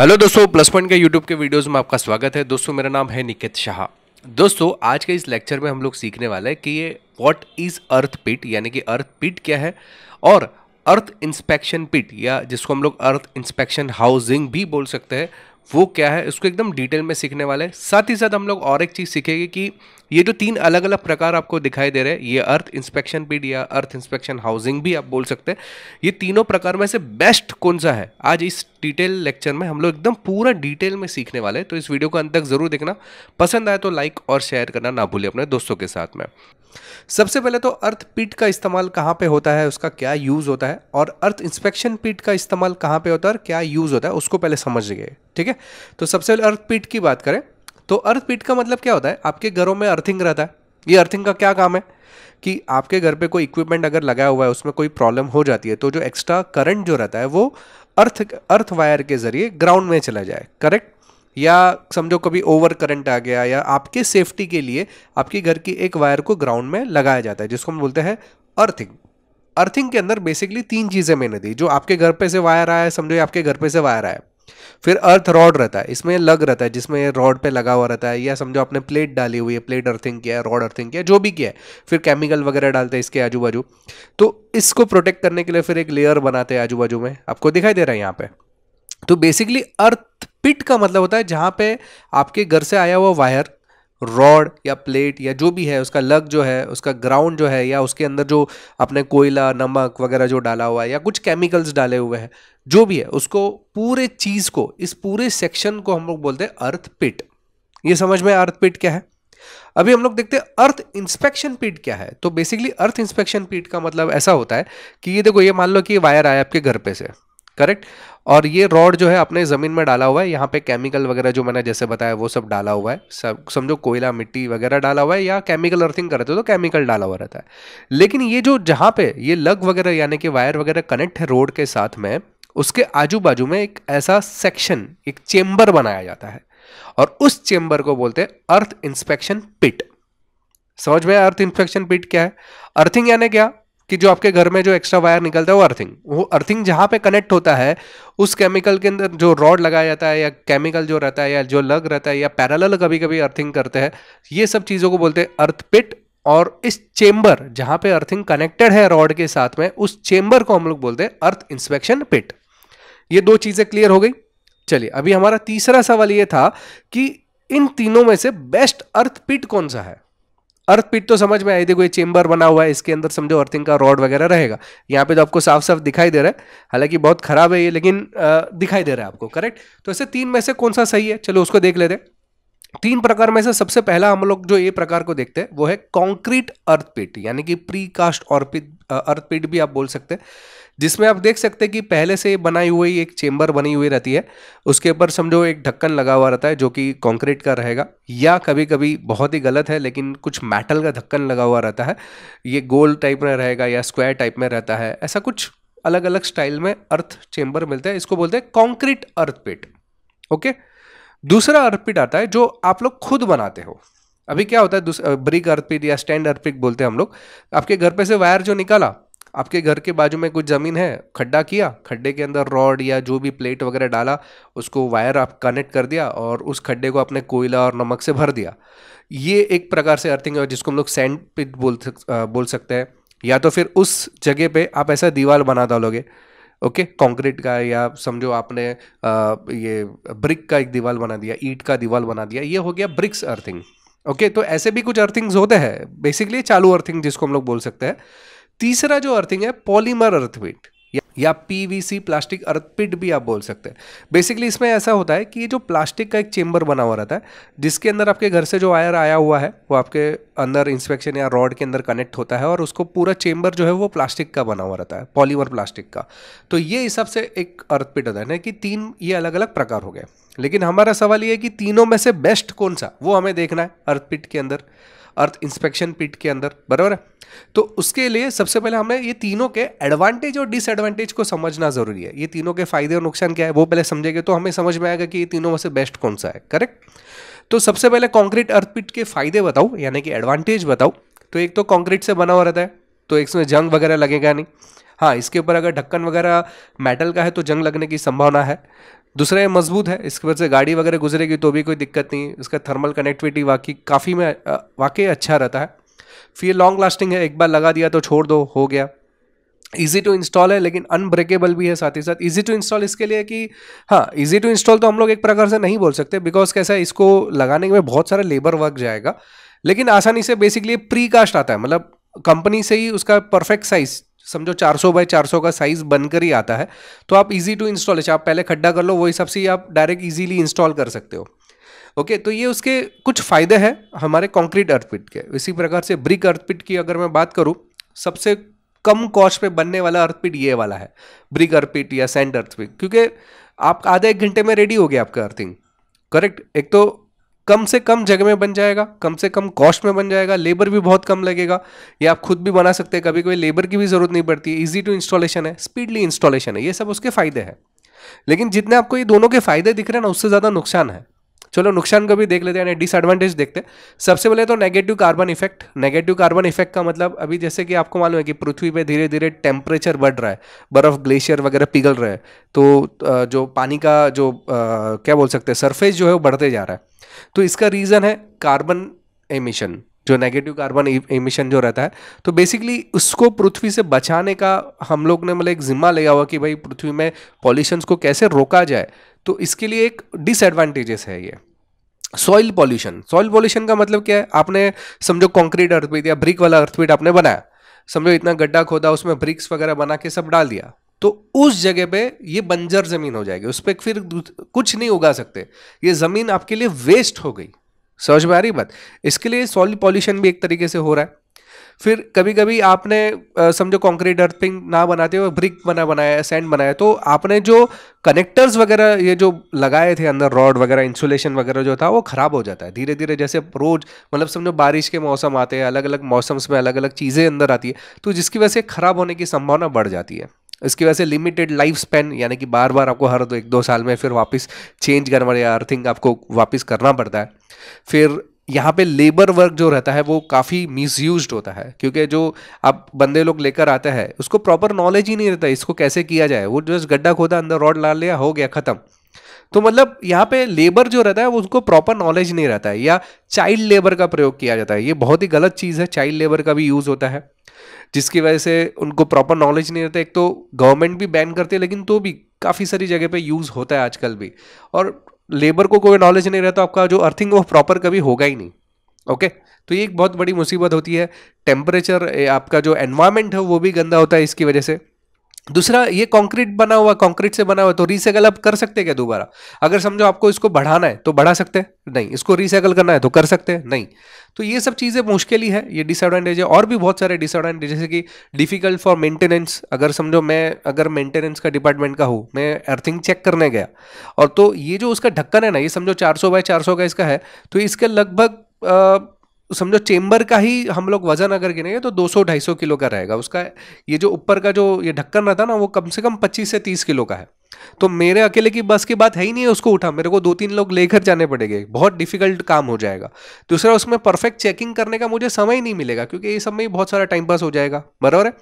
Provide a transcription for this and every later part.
hello दोस्तों plus point के YouTube के वीडियोस में आपका स्वागत है दोस्तों मेरा नाम है निकित शाह दोस्तों आज के इस लेक्चर में हम लोग सीखने वाले हैं कि ये व्हाट इज़ अर्थ पिट यानी कि अर्थ पिट क्या है और अर्थ इंस्पेक्शन पिट या जिसको हम लोग अर्थ इंस्पेक्शन हाउसिंग भी बोल सकते हैं वो क्या है इसको एकदम डिटेल में सीखने वाले हैं साथ ही साथ हम लोग और एक चीज़ सीखेंगे कि ये जो तीन अलग अलग प्रकार आपको दिखाई दे रहे हैं ये अर्थ इंस्पेक्शन बिड या अर्थ इंस्पेक्शन हाउसिंग भी आप बोल सकते हैं ये तीनों प्रकार में से बेस्ट कौन सा है आज इस डिटेल लेक्चर में हम लोग एकदम पूरा डिटेल में सीखने वाले हैं तो इस वीडियो को अंत तक जरूर देखना पसंद आए तो लाइक और शेयर करना ना भूलें अपने दोस्तों के साथ में सबसे पहले तो अर्थ पिट का इस्तेमाल कहाँ पे होता है उसका क्या यूज़ होता है और अर्थ इंस्पेक्शन पिट का इस्तेमाल कहाँ पे होता है और क्या यूज़ होता है उसको पहले समझ गए ठीक है तो सबसे पहले अर्थ पिट की बात करें तो अर्थ पीट का मतलब क्या होता है आपके घरों में अर्थिंग रहता है ये अर्थिंग का क्या काम है कि आपके घर पे कोई इक्विपमेंट अगर लगाया हुआ है उसमें कोई प्रॉब्लम हो जाती है तो जो एक्स्ट्रा करंट जो रहता है वो अर्थ अर्थ वायर के जरिए ग्राउंड में चला जाए करेक्ट या समझो कभी ओवर करंट आ गया या आपके सेफ्टी के लिए आपके घर की एक वायर को ग्राउंड में लगाया जाता है जिसको हम बोलते हैं अर्थिंग अर्थिंग के अंदर बेसिकली तीन चीज़ें मैंने दी जो आपके घर पे से वायर आया है समझो आपके घर पे से वायर आया फिर अर्थ रॉड रहता है इसमें लग रहता है जिसमें रॉड पे लगा हुआ रहता है या समझो आपने प्लेट डाली हुई है प्लेट अर्थिंग किया है रॉड अर्थिंग किया जो भी किया है फिर केमिकल वगैरह डालते हैं इसके आजू बाजू तो इसको प्रोटेक्ट करने के लिए फिर एक लेयर बनाते हैं आजू बाजू में आपको दिखाई दे रहा है यहाँ पे तो बेसिकली अर्थ पिट का मतलब होता है जहाँ पे आपके घर से आया हुआ वायर रॉड या प्लेट या जो भी है उसका लग जो है उसका ग्राउंड जो है या उसके अंदर जो आपने कोयला नमक वगैरह जो डाला हुआ है या कुछ केमिकल्स डाले हुए हैं जो भी है उसको पूरे चीज़ को इस पूरे सेक्शन को हम लोग बोलते हैं अर्थ पिट ये समझ में अर्थ पिट क्या है अभी हम लोग देखते हैं अर्थ इंस्पेक्शन पीट क्या है तो बेसिकली अर्थ इंस्पेक्शन पीट का मतलब ऐसा होता है कि ये देखो ये मान लो कि वायर आया आपके घर पे से करेक्ट और ये रॉड जो है अपने ज़मीन में डाला हुआ है यहाँ पे केमिकल वगैरह जो मैंने जैसे बताया वो सब डाला हुआ है सब समझो कोयला मिट्टी वगैरह डाला हुआ है या केमिकल अर्थिंग करते हो तो केमिकल डाला हुआ रहता है लेकिन ये जो जहाँ पे ये लग वगैरह यानी कि वायर वगैरह कनेक्ट है रोड के साथ में उसके आजू बाजू में एक ऐसा सेक्शन एक चेम्बर बनाया जाता है और उस चेम्बर को बोलते हैं अर्थ इंस्पेक्शन पिट समझ में अर्थ इंस्पेक्शन पिट क्या है अर्थिंग यानी क्या कि जो आपके घर में जो एक्स्ट्रा वायर निकलता है वो अर्थिंग वो अर्थिंग जहाँ पे कनेक्ट होता है उस केमिकल के अंदर जो रॉड लगाया जाता है या केमिकल जो रहता है या जो लग रहता है या पैरल कभी कभी अर्थिंग करते हैं ये सब चीज़ों को बोलते हैं अर्थ पिट और इस चेम्बर जहाँ पे अर्थिंग कनेक्टेड है रॉड के साथ में उस चेम्बर को हम लोग बोलते हैं अर्थ इंस्पेक्शन पिट ये दो चीज़ें क्लियर हो गई चलिए अभी हमारा तीसरा सवाल ये था कि इन तीनों में से बेस्ट अर्थ पिट कौन सा है अर्थ पिट तो समझ में आई देखो ये चेंबर बना हुआ है इसके अंदर समझो अर्थिंग का रॉड वगैरह रहेगा यहाँ पे तो आपको साफ साफ दिखाई दे रहा है हालांकि बहुत खराब है ये लेकिन दिखाई दे रहा है आपको करेक्ट तो ऐसे तीन में से कौन सा सही है चलो उसको देख लेते तीन प्रकार में से सबसे पहला हम लोग जो ये प्रकार को देखते हैं वो है कॉन्क्रीट अर्थ यानी कि प्री कास्ट पीट भी आप बोल सकते हैं जिसमें आप देख सकते हैं कि पहले से बनाई हुई एक चेम्बर बनी हुई रहती है उसके ऊपर समझो एक ढक्कन लगा हुआ रहता है जो कि कंक्रीट का रहेगा या कभी कभी बहुत ही गलत है लेकिन कुछ मेटल का ढक्कन लगा हुआ रहता है ये गोल टाइप में रहेगा या स्क्वायर टाइप में रहता है ऐसा कुछ अलग अलग स्टाइल में अर्थ चेम्बर मिलता है इसको बोलते हैं कॉन्क्रीट पेट ओके दूसरा पेट आता है जो आप लोग खुद बनाते हो अभी क्या होता है ब्रिक अर्थपिक या स्टैंड अर्थपिक बोलते हैं हम लोग आपके घर पे से वायर जो निकाला आपके घर के बाजू में कुछ ज़मीन है खड्डा किया खड्डे के अंदर रॉड या जो भी प्लेट वगैरह डाला उसको वायर आप कनेक्ट कर दिया और उस खड्डे को अपने कोयला और नमक से भर दिया ये एक प्रकार से अर्थिंग है जिसको हम लोग सैंड पिट बोल सक, बोल सकते हैं या तो फिर उस जगह पे आप ऐसा दीवार बना डालोगे ओके कंक्रीट का या समझो आपने आ, ये ब्रिक का एक दीवार बना दिया ईट का दीवार बना दिया ये हो गया ब्रिक्स अर्थिंग ओके तो ऐसे भी कुछ अर्थिंग्स होते हैं बेसिकली चालू अर्थिंग जिसको हम लोग बोल सकते हैं तीसरा जो अर्थिंग है पॉलीमर अर्थवेट या पीवीसी प्लास्टिक अर्पिट भी आप बोल सकते हैं बेसिकली इसमें ऐसा होता है कि ये जो प्लास्टिक का एक चेंबर बना हुआ रहता है जिसके अंदर आपके घर से जो आयर आया हुआ है वो आपके अंदर इंस्पेक्शन या रॉड के अंदर कनेक्ट होता है और उसको पूरा चेंबर जो है वो प्लास्टिक का बना हुआ रहता है पॉलीवर प्लास्टिक का तो ये हिसाब से एक अर्पिट होता है ना कि तीन ये अलग अलग प्रकार हो गए लेकिन हमारा सवाल ये है कि तीनों में से बेस्ट कौन सा वो हमें देखना है अर्पिट के अंदर अर्थ इंस्पेक्शन पिट के अंदर बराबर है तो उसके लिए सबसे पहले हमें ये तीनों के एडवांटेज और डिसएडवांटेज को समझना ज़रूरी है ये तीनों के फायदे और नुकसान क्या है वो पहले समझेंगे तो हमें समझ में आएगा कि ये तीनों में से बेस्ट कौन सा है करेक्ट तो सबसे पहले कॉन्क्रीट अर्थपिट के फायदे बताओ यानी कि एडवांटेज बताओ तो एक तो कॉन्क्रीट से बना हुआ रहता है तो इसमें जंग वगैरह लगेगा नहीं हाँ इसके ऊपर अगर ढक्कन वगैरह मेटल का है तो जंग लगने की संभावना है दूसरा ये मजबूत है इसकी वजह से गाड़ी वगैरह गुजरेगी तो भी कोई दिक्कत नहीं इसका थर्मल कनेक्टिविटी वाकई काफ़ी में वाकई अच्छा रहता है फिर ये लॉन्ग लास्टिंग है एक बार लगा दिया तो छोड़ दो हो गया ईजी टू इंस्टॉल है लेकिन अनब्रेकेबल भी है साथ ही साथ ईजी टू इंस्टॉल इसके लिए कि हाँ ईजी टू इंस्टॉल तो हम लोग एक प्रकार से नहीं बोल सकते बिकॉज कैसा है इसको लगाने में बहुत सारा लेबर वर्क जाएगा लेकिन आसानी से बेसिकली प्री कास्ट आता है मतलब कंपनी से ही उसका परफेक्ट साइज समझो 400 बाय 400 का साइज़ बनकर ही आता है तो आप इजी टू इंस्टॉल है आप पहले खड्डा कर लो वो हिसाब से आप डायरेक्ट इजीली इंस्टॉल कर सकते हो ओके तो ये उसके कुछ फ़ायदे हैं हमारे कॉन्क्रीट अर्थपिट के इसी प्रकार से ब्रिक अर्थपिट की अगर मैं बात करूँ सबसे कम कॉस्ट पे बनने वाला अर्थपिट ये वाला है ब्रिक अर्थपिट या सेंट अर्थपिट क्योंकि आप आधे एक घंटे में रेडी हो गया आपका अर्थिंग करेक्ट एक तो कम से कम जगह में बन जाएगा कम से कम कॉस्ट में बन जाएगा लेबर भी बहुत कम लगेगा ये आप खुद भी बना सकते हैं कभी कभी लेबर की भी ज़रूरत नहीं पड़ती है ईजी टू इंस्टॉलेशन है स्पीडली इंस्टॉलेशन है ये सब उसके फ़ायदे हैं लेकिन जितने आपको ये दोनों के फ़ायदे दिख रहे हैं ना उससे ज़्यादा नुकसान है चलो नुकसान को भी देख लेते हैं यानी डिसएडवांटेज देखते हैं सबसे पहले तो negative carbon effect negative carbon effect का मतलब अभी जैसे कि आपको मालूम है कि पृथ्वी पर धीरे धीरे टेम्परेचर बढ़ रहा है बर्फ़ ग्लेशियर वगैरह पिघल रहा है तो जो पानी का जो क्या बोल सकते हैं सरफेस जो है वो बढ़ते जा रहा है तो इसका रीज़न है कार्बन एमिशन जो नेगेटिव कार्बन इमिशन जो रहता है तो बेसिकली उसको पृथ्वी से बचाने का हम लोग ने मतलब एक जिम्मा लिया हुआ कि भाई पृथ्वी में पॉल्यूशंस को कैसे रोका जाए तो इसके लिए एक डिसएडवांटेजेस है ये सॉइल पॉल्यूशन सॉइल पॉल्यूशन का मतलब क्या है आपने समझो कॉन्क्रीट अर्थपीट या ब्रिक वाला अर्थपीट आपने बनाया समझो इतना गड्ढा खोदा उसमें ब्रिक्स वगैरह बना के सब डाल दिया तो उस जगह पे ये बंजर ज़मीन हो जाएगी उस पर फिर कुछ नहीं उगा सकते ये ज़मीन आपके लिए वेस्ट हो गई समझ में आ रही बात इसके लिए सॉलिड पॉल्यूशन भी एक तरीके से हो रहा है फिर कभी कभी आपने समझो कंक्रीट अर्थिंग ना बनाते हो ब्रिक बना बनाया सैंड बनाया तो आपने जो कनेक्टर्स वगैरह ये जो लगाए थे अंदर रॉड वगैरह इंसुलेशन वगैरह जो था वो ख़राब हो जाता है धीरे धीरे जैसे रोज़ मतलब समझो बारिश के मौसम आते हैं अलग अलग मौसम्स में अलग अलग चीज़ें अंदर आती है तो जिसकी वजह से ख़राब होने की संभावना बढ़ जाती है इसकी वजह से लिमिटेड लाइफ स्पेन यानी कि बार बार आपको हर दो एक दो साल में फिर वापस चेंज करना या अर्थिंग आपको वापस करना पड़ता है फिर यहाँ पे लेबर वर्क जो रहता है वो काफ़ी मिसयूज होता है क्योंकि जो आप बंदे लोग लेकर आते हैं उसको प्रॉपर नॉलेज ही नहीं रहता इसको कैसे किया जाए वो जस्ट गड्ढा खोदा अंदर रॉड ला लिया हो गया ख़त्म तो मतलब यहाँ पे लेबर जो रहता है वो उसको प्रॉपर नॉलेज नहीं रहता है या चाइल्ड लेबर का प्रयोग किया जाता है ये बहुत ही गलत चीज़ है चाइल्ड लेबर का भी यूज़ होता है जिसकी वजह से उनको प्रॉपर नॉलेज नहीं रहता एक तो गवर्नमेंट भी बैन करती है लेकिन तो भी काफ़ी सारी जगह पे यूज़ होता है आजकल भी और लेबर को कोई नॉलेज नहीं रहता तो आपका जो अर्थिंग वो प्रॉपर कभी होगा ही नहीं ओके तो ये एक बहुत बड़ी मुसीबत होती है टेम्परेचर आपका जो एनवायरमेंट है वो भी गंदा होता है इसकी वजह से दूसरा ये कंक्रीट बना हुआ कंक्रीट से बना हुआ तो रीसाइकल आप कर सकते क्या दोबारा अगर समझो आपको इसको बढ़ाना है तो बढ़ा सकते हैं नहीं इसको रीसाइकल करना है तो कर सकते हैं नहीं तो ये सब चीज़ें मुश्किल ही है ये डिसएडवांटेज है और भी बहुत सारे डिसएडवांटेज जैसे कि डिफिकल्ट फॉर मेंटेनेंस अगर समझो मैं अगर मेंटेनेंस का डिपार्टमेंट का हूँ मैं अर्थिंग चेक करने गया और तो ये जो उसका ढक्कन है ना ये समझो चार सौ बाय चार सौ का इसका है तो इसके लगभग तो समझो चेंबर का ही हम लोग वजन अगर गिनेंगे तो 200 250 किलो का रहेगा उसका ये जो ऊपर का जो ये ढक्कन रहता ना वो कम से कम 25 से 30 किलो का है तो मेरे अकेले की बस की बात है ही नहीं है उसको उठा मेरे को दो तीन लोग लेकर जाने पड़ेंगे बहुत डिफिकल्ट काम हो जाएगा दूसरा उसमें परफेक्ट चेकिंग करने का मुझे समय नहीं मिलेगा क्योंकि ये सब में ही बहुत सारा टाइम पास हो जाएगा बराबर है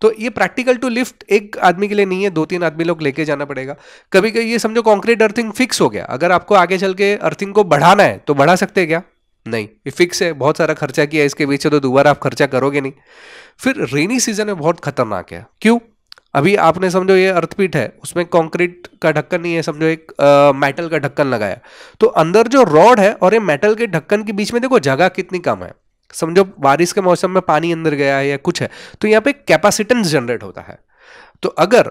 तो ये प्रैक्टिकल टू लिफ्ट एक आदमी के लिए नहीं है दो तीन आदमी लोग लेके जाना पड़ेगा कभी कभी ये समझो कॉन्क्रीट अर्थिंग फिक्स हो गया अगर आपको आगे चल के अर्थिंग को बढ़ाना है तो बढ़ा सकते क्या नहीं ये फिक्स है बहुत सारा खर्चा किया इसके पीछे तो दोबारा आप खर्चा करोगे नहीं फिर रेनी सीजन में बहुत खतरनाक है क्यों अभी आपने समझो ये अर्थपीठ है उसमें कंक्रीट का ढक्कन नहीं है समझो एक मेटल का ढक्कन लगाया तो अंदर जो रॉड है और ये मेटल के ढक्कन के बीच में देखो जगह कितनी कम है समझो बारिश के मौसम में पानी अंदर गया है या कुछ है तो यहाँ पे कैपेसिटेंस जनरेट होता है तो अगर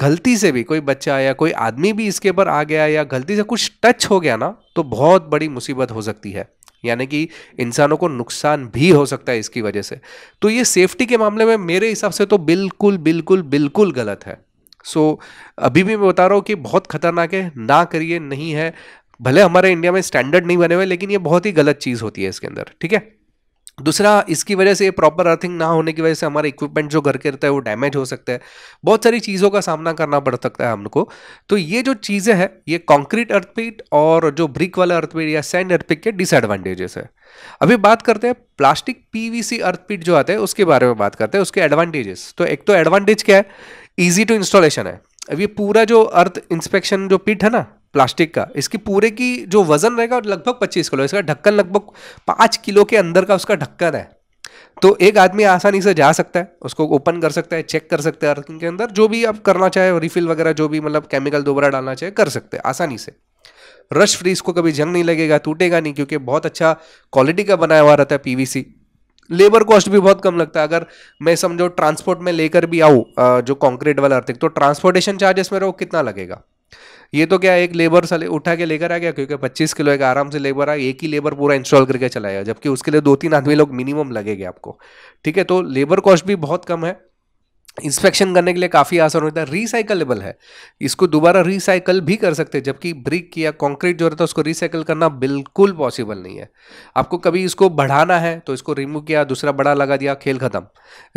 गलती से भी कोई बच्चा या कोई आदमी भी इसके ऊपर आ गया या गलती से कुछ टच हो गया ना तो बहुत बड़ी मुसीबत हो सकती है यानी कि इंसानों को नुकसान भी हो सकता है इसकी वजह से तो ये सेफ्टी के मामले में मेरे हिसाब से तो बिल्कुल बिल्कुल बिल्कुल गलत है सो so, अभी भी मैं बता रहा हूँ कि बहुत खतरनाक है ना करिए नहीं है भले हमारे इंडिया में स्टैंडर्ड नहीं बने हुए लेकिन ये बहुत ही गलत चीज़ होती है इसके अंदर ठीक है दूसरा इसकी वजह से प्रॉपर अर्थिंग ना होने की वजह से हमारा इक्विपमेंट जो घर के रहता है वो डैमेज हो सकता है बहुत सारी चीज़ों का सामना करना पड़ सकता है हमको तो ये जो चीज़ें हैं ये कंक्रीट अर्थपीट और जो ब्रिक वाला अर्थपीट या सैंड अर्थपीट के डिसएडवांटेजेस है अभी बात करते हैं प्लास्टिक पीवीसी अर्थपीट जो आते हैं उसके बारे में बात करते हैं उसके एडवांटेजेस तो एक तो एडवांटेज क्या है ईजी टू इंस्टॉलेशन है अब ये पूरा जो अर्थ इंस्पेक्शन जो पिट है ना प्लास्टिक का इसकी पूरे की जो वजन रहेगा लगभग पच्चीस किलो इसका ढक्कन लगभग पाँच किलो के अंदर का उसका ढक्कन है तो एक आदमी आसानी से जा सकता है उसको ओपन कर सकता है चेक कर सकता है अर्थिंग के अंदर जो भी आप करना चाहे रिफिल वगैरह जो भी मतलब केमिकल दोबारा डालना चाहे कर सकते हैं आसानी से रश फ्री इसको कभी जंग नहीं लगेगा टूटेगा नहीं क्योंकि बहुत अच्छा क्वालिटी का बनाया हुआ रहता है पीवीसी लेबर कॉस्ट भी बहुत कम लगता है अगर मैं समझो ट्रांसपोर्ट में लेकर भी आऊँ जो कॉन्क्रीट वाला अर्थिंग तो ट्रांसपोर्टेशन चार्जेस मेरा वो कितना लगेगा ये तो क्या एक लेबर साले उठा के लेकर आ गया क्योंकि पच्चीस किलो एक आराम से लेबर आ एक ही लेबर पूरा इंस्टॉल करके चलाया जबकि उसके लिए दो तीन आदमी लोग मिनिमम लगेगा आपको ठीक है तो लेबर कॉस्ट भी बहुत कम है इंस्पेक्शन करने के लिए काफ़ी आसान होता है रिसाइकलेबल है इसको दोबारा रिसाइकल भी कर सकते हैं जबकि ब्रिक या कंक्रीट जो रहता है उसको रिसाइकल करना बिल्कुल पॉसिबल नहीं है आपको कभी इसको बढ़ाना है तो इसको रिमूव किया दूसरा बड़ा लगा दिया खेल ख़त्म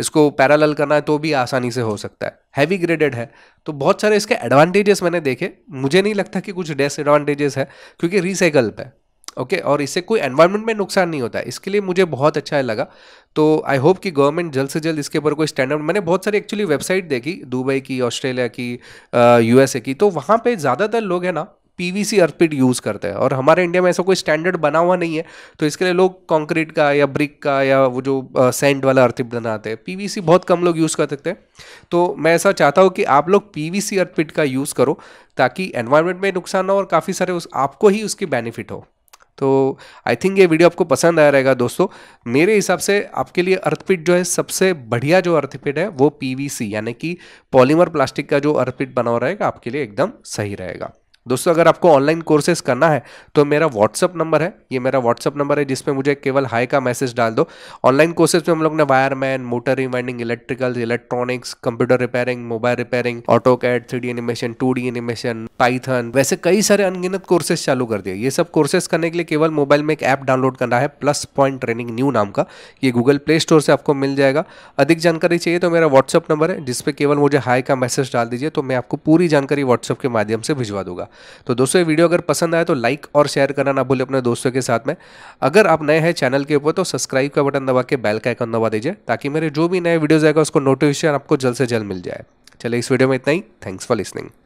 इसको पैरालल करना है तो भी आसानी से हो सकता है हैवी ग्रेडेड है तो बहुत सारे इसके एडवांटेजेस मैंने देखे मुझे नहीं लगता कि कुछ डिसएडवांटेजेस है क्योंकि रिसाइकल पर ओके okay, और इससे कोई एनवायरनमेंट में नुकसान नहीं होता है इसके लिए मुझे बहुत अच्छा लगा तो आई होप कि गवर्नमेंट जल्द से जल्द इसके ऊपर कोई स्टैंडर्ड मैंने बहुत सारी एक्चुअली वेबसाइट देखी दुबई की ऑस्ट्रेलिया की यूएसए की तो वहाँ पर ज़्यादातर लोग हैं ना P V C earth pit use करते हैं और हमारे इंडिया में ऐसा कोई स्टैंडर्ड बना हुआ नहीं है तो इसके लिए लोग कॉन्क्रीट का या ब्रिक का या वो जो सेंट वाला अर्थपिट बनाते हैं पी वी सी बहुत कम लोग यूज़ कर सकते हैं तो मैं ऐसा चाहता हूँ कि आप लोग पी वी सी अर्थपिट का यूज़ करो ताकि एनवायरमेंट में नुकसान हो और काफ़ी सारे उस आपको ही उसकी बेनिफिट हो तो आई थिंक ये वीडियो आपको पसंद आया रहेगा दोस्तों मेरे हिसाब से आपके लिए अर्थपिट जो है सबसे बढ़िया जो अर्थपिट है वो पीवीसी यानी कि पॉलीमर प्लास्टिक का जो अर्थपिट बना रहेगा आपके लिए एकदम सही रहेगा दोस्तों अगर आपको ऑनलाइन कोर्सेज करना है तो मेरा व्हाट्सअप नंबर है ये मेरा व्हाट्सअप नंबर है जिसमें मुझे केवल हाई का मैसेज डाल दो ऑनलाइन कोर्सेज में हम लोग ने wireman motor rewinding electrical electronics computer repairing mobile repairing AutoCAD three animation two animation Python वैसे कई सारे अनगिनत कोर्सेज चालू कर दिए ये सब कोर्सेज करने के लिए केवल मोबाइल में एक ऐप डाउनलोड करना है प्लस पॉइंट ट्रेनिंग न्यू नाम का ये गूगल प्ले स्टोर से आपको मिल जाएगा अधिक जानकारी चाहिए तो मेरा व्हाट्सअप नंबर है जिसपे केवल मुझे हाई का मैसेज डाल दीजिए तो मैं आपको पूरी जानकारी व्हाट्सअप के माध्यम से भिजवा दूंगा तो दोस्तों ये वीडियो अगर पसंद आए तो लाइक और शेयर करना ना भूले अपने दोस्तों के साथ में अगर आप नए हैं चैनल के ऊपर तो सब्सक्राइब का बटन दबा के बेल का आइकन दबा दीजिए ताकि मेरे जो भी नए वीडियोज़ आएगा उसको नोटिफिकेशन आपको जल्द से जल्द मिल जाए चलिए इस वीडियो में इतना ही थैंक्स फॉर लिसनिंग